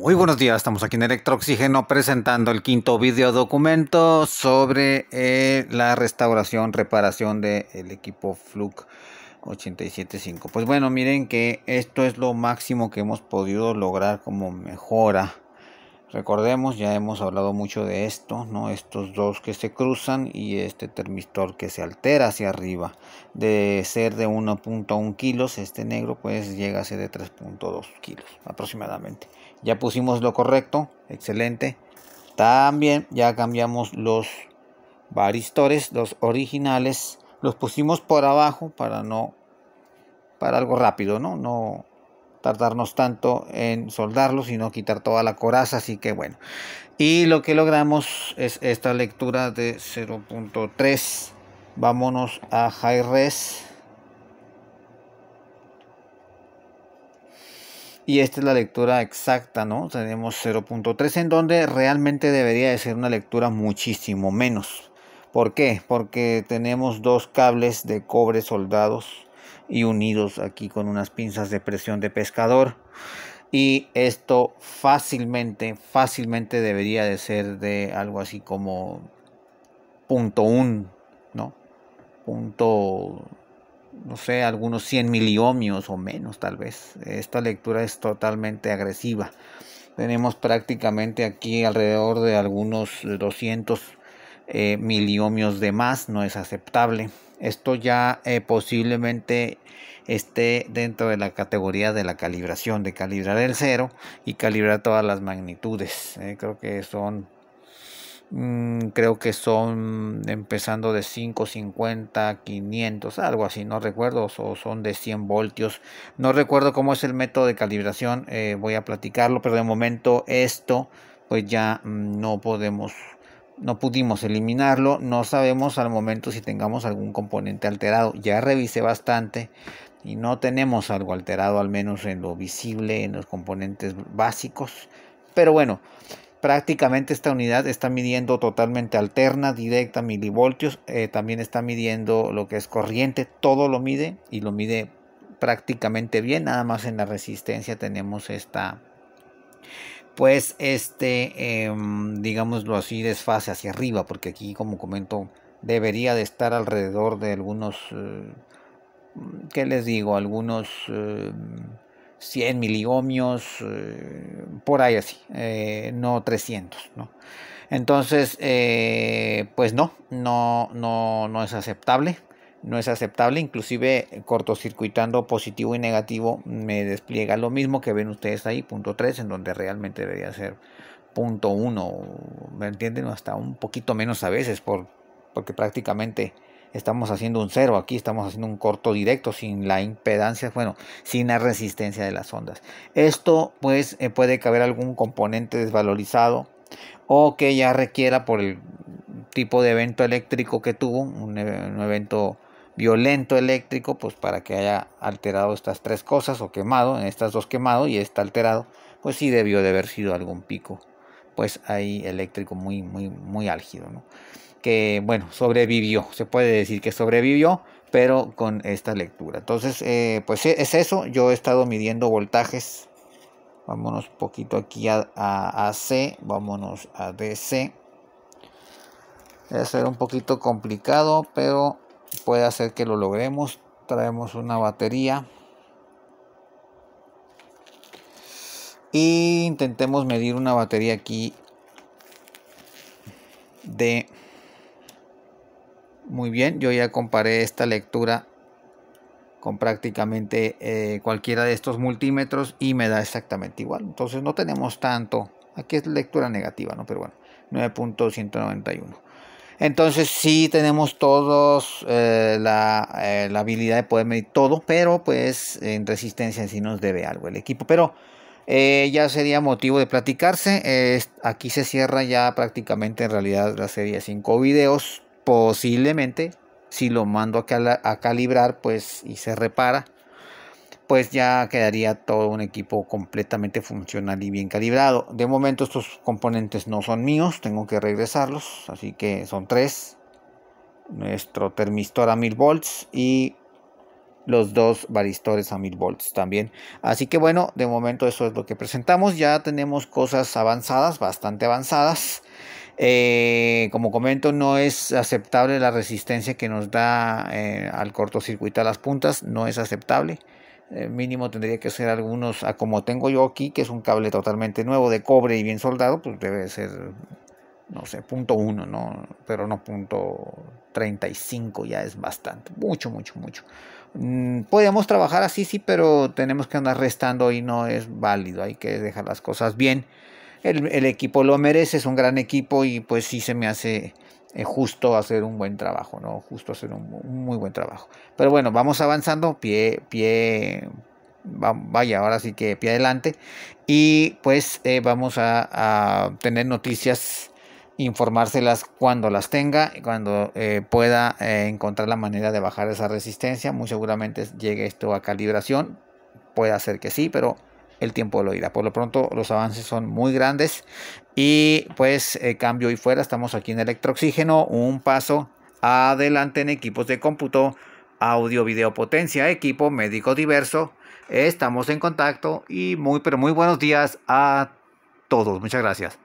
Muy buenos días, estamos aquí en Electrooxígeno presentando el quinto video documento sobre eh, la restauración, reparación del equipo Fluke 875. Pues bueno, miren que esto es lo máximo que hemos podido lograr como mejora Recordemos, ya hemos hablado mucho de esto, ¿no? Estos dos que se cruzan y este termistor que se altera hacia arriba. De ser de 1.1 kilos, este negro pues llega a ser de 3.2 kilos aproximadamente. Ya pusimos lo correcto, excelente. También ya cambiamos los varistores, los originales. Los pusimos por abajo para no, para algo rápido, ¿no? No tardarnos tanto en soldarlo, sino quitar toda la coraza, así que bueno. Y lo que logramos es esta lectura de 0.3. Vámonos a High Res. Y esta es la lectura exacta, ¿no? Tenemos 0.3 en donde realmente debería de ser una lectura muchísimo menos. ¿Por qué? Porque tenemos dos cables de cobre soldados y unidos aquí con unas pinzas de presión de pescador. Y esto fácilmente, fácilmente debería de ser de algo así como punto uno ¿no? Punto, no sé, algunos 100 miliomios o menos tal vez. Esta lectura es totalmente agresiva. Tenemos prácticamente aquí alrededor de algunos 200 eh, de más, no es aceptable. Esto ya eh, posiblemente esté dentro de la categoría de la calibración, de calibrar el cero y calibrar todas las magnitudes. Eh, creo que son mm, creo que son empezando de 5, 50, 500, algo así, no recuerdo, o son de 100 voltios. No recuerdo cómo es el método de calibración, eh, voy a platicarlo, pero de momento esto pues ya mm, no podemos no pudimos eliminarlo, no sabemos al momento si tengamos algún componente alterado. Ya revisé bastante y no tenemos algo alterado, al menos en lo visible, en los componentes básicos. Pero bueno, prácticamente esta unidad está midiendo totalmente alterna, directa, milivoltios. Eh, también está midiendo lo que es corriente, todo lo mide y lo mide prácticamente bien. Nada más en la resistencia tenemos esta pues este, em, digámoslo así, desfase hacia arriba, porque aquí, como comento, debería de estar alrededor de algunos, que eh, ¿qué les digo? Algunos 100 eh, miligomios eh, por ahí así, no 300, ¿no? Entonces, pues no, no, no, no es aceptable no es aceptable, inclusive eh, cortocircuitando positivo y negativo me despliega lo mismo que ven ustedes ahí, punto 3, en donde realmente debería ser punto 1, ¿me entienden? Hasta un poquito menos a veces, por, porque prácticamente estamos haciendo un cero aquí, estamos haciendo un corto directo sin la impedancia, bueno, sin la resistencia de las ondas. Esto pues eh, puede caber algún componente desvalorizado o que ya requiera por el tipo de evento eléctrico que tuvo, un e, evento violento eléctrico, pues para que haya alterado estas tres cosas o quemado, en estas dos quemado y está alterado, pues sí debió de haber sido algún pico, pues ahí eléctrico muy, muy, muy álgido, ¿no? Que bueno, sobrevivió, se puede decir que sobrevivió, pero con esta lectura. Entonces, eh, pues e, es eso, yo he estado midiendo voltajes, vámonos poquito aquí a, AC vámonos a DC. a ser un poquito complicado, pero puede hacer que lo logremos. Traemos una batería. E intentemos medir una batería aquí de... Muy bien, yo ya comparé esta lectura con prácticamente eh, cualquiera de estos multímetros y me da exactamente igual. Entonces no tenemos tanto. Aquí es lectura negativa, ¿no? Pero bueno, 9.191. Entonces sí tenemos todos eh, eh, la, habilidad de poder medir todo, pero pues en resistencia en sí nos debe algo el equipo. Pero eh, ya sería motivo de platicarse. aquí se cierra ya prácticamente en realidad la serie de 5 videos. Posiblemente si lo mando a, a calibrar pues y se repara pues ya quedaría todo un equipo completamente funcional y bien calibrado. De momento estos componentes no son míos, tengo que regresarlos, así que son tres. Nuestro termistor a 1000 volts y los dos varistores a 1000 volts también. Así que bueno, de momento eso es lo que presentamos. Ya tenemos cosas avanzadas, bastante avanzadas. Eh, como comento, no es aceptable la resistencia que nos da eh, al cortocircuito a las puntas, no es aceptable. Eh, mínimo tendría que ser algunos, a ah, como tengo yo aquí, que es un cable totalmente nuevo de cobre y bien soldado, pues debe ser, no sé, punto uno, ¿no? Pero no punto 35, ya es bastante, mucho, mucho, mucho. Mm, podemos trabajar así, sí, pero tenemos que andar restando y no es válido, hay que dejar las cosas bien. El, el equipo lo merece, es un gran equipo y pues sí se me hace eh, justo hacer un buen trabajo, ¿no? Justo hacer un, muy buen trabajo. Pero bueno, vamos avanzando, pie, pie, vaya, ahora sí que pie adelante. Y pues eh, vamos a, tener noticias, informárselas cuando las tenga, cuando eh, pueda encontrar la manera de bajar esa resistencia. Muy seguramente llegue esto a calibración, puede ser que sí, pero el tiempo lo irá, Por lo pronto los avances son muy grandes y pues eh, cambio y fuera, estamos aquí en electrooxígeno, un paso adelante en equipos de cómputo, audio, video, potencia, equipo médico diverso. Estamos en contacto y muy, pero muy buenos días a todos. Muchas gracias.